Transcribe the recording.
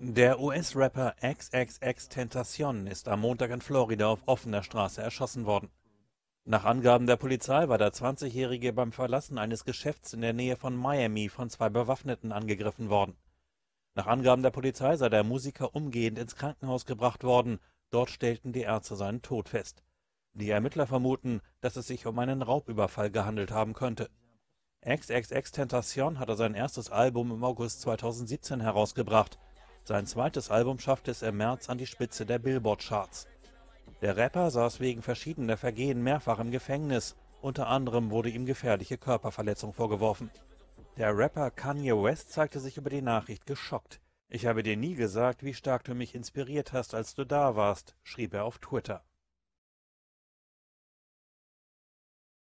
Der US-Rapper XXX Tentacion ist am Montag in Florida auf offener Straße erschossen worden. Nach Angaben der Polizei war der 20-Jährige beim Verlassen eines Geschäfts in der Nähe von Miami von zwei Bewaffneten angegriffen worden. Nach Angaben der Polizei sei der Musiker umgehend ins Krankenhaus gebracht worden. Dort stellten die Ärzte seinen Tod fest. Die Ermittler vermuten, dass es sich um einen Raubüberfall gehandelt haben könnte. XXX Tentacion hatte sein erstes Album im August 2017 herausgebracht. Sein zweites Album schaffte es im März an die Spitze der Billboard-Charts. Der Rapper saß wegen verschiedener Vergehen mehrfach im Gefängnis, unter anderem wurde ihm gefährliche Körperverletzung vorgeworfen. Der Rapper Kanye West zeigte sich über die Nachricht geschockt. Ich habe dir nie gesagt, wie stark du mich inspiriert hast, als du da warst, schrieb er auf Twitter.